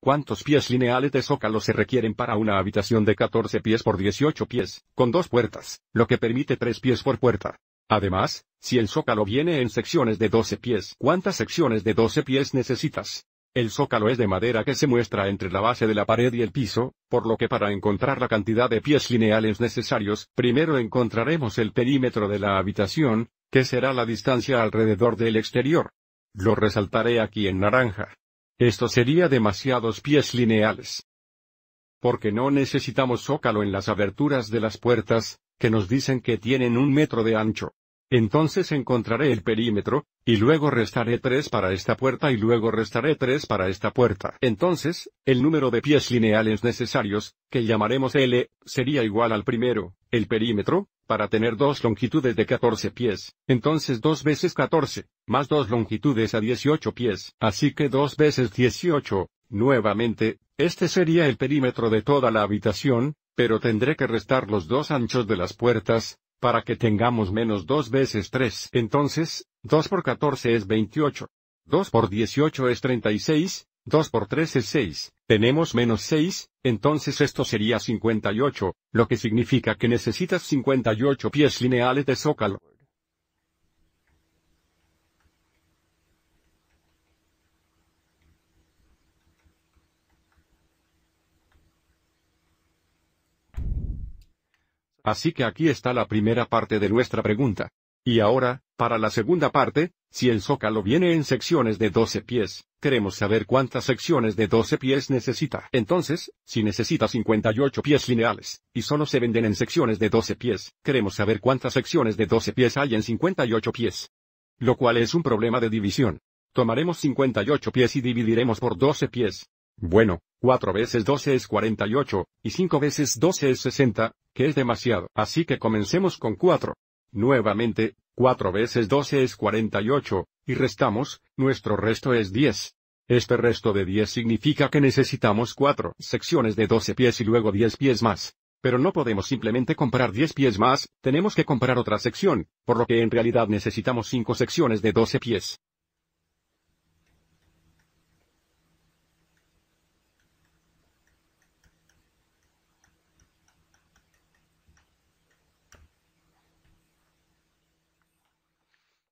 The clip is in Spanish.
¿Cuántos pies lineales de zócalo se requieren para una habitación de 14 pies por 18 pies, con dos puertas, lo que permite tres pies por puerta? Además, si el zócalo viene en secciones de 12 pies, ¿cuántas secciones de 12 pies necesitas? El zócalo es de madera que se muestra entre la base de la pared y el piso, por lo que para encontrar la cantidad de pies lineales necesarios, primero encontraremos el perímetro de la habitación, que será la distancia alrededor del exterior. Lo resaltaré aquí en naranja. Esto sería demasiados pies lineales. Porque no necesitamos zócalo en las aberturas de las puertas, que nos dicen que tienen un metro de ancho. Entonces encontraré el perímetro, y luego restaré tres para esta puerta y luego restaré tres para esta puerta. Entonces, el número de pies lineales necesarios, que llamaremos L, sería igual al primero, el perímetro, para tener dos longitudes de 14 pies, entonces 2 veces 14, más dos longitudes a 18 pies, así que 2 veces 18, nuevamente, este sería el perímetro de toda la habitación, pero tendré que restar los dos anchos de las puertas, para que tengamos menos 2 veces 3. Entonces, 2 por 14 es 28. 2 por 18 es 36, 2 por 3 es 6, tenemos menos 6, entonces esto sería 58, lo que significa que necesitas 58 pies lineales de zócalo. Así que aquí está la primera parte de nuestra pregunta. Y ahora, para la segunda parte, si el zócalo viene en secciones de 12 pies, queremos saber cuántas secciones de 12 pies necesita. Entonces, si necesita 58 pies lineales, y solo se venden en secciones de 12 pies, queremos saber cuántas secciones de 12 pies hay en 58 pies. Lo cual es un problema de división. Tomaremos 58 pies y dividiremos por 12 pies. Bueno, 4 veces 12 es 48, y 5 veces 12 es 60, que es demasiado, así que comencemos con 4. Nuevamente, 4 veces 12 es 48, y restamos, nuestro resto es 10. Este resto de 10 significa que necesitamos 4 secciones de 12 pies y luego 10 pies más. Pero no podemos simplemente comprar 10 pies más, tenemos que comprar otra sección, por lo que en realidad necesitamos 5 secciones de 12 pies.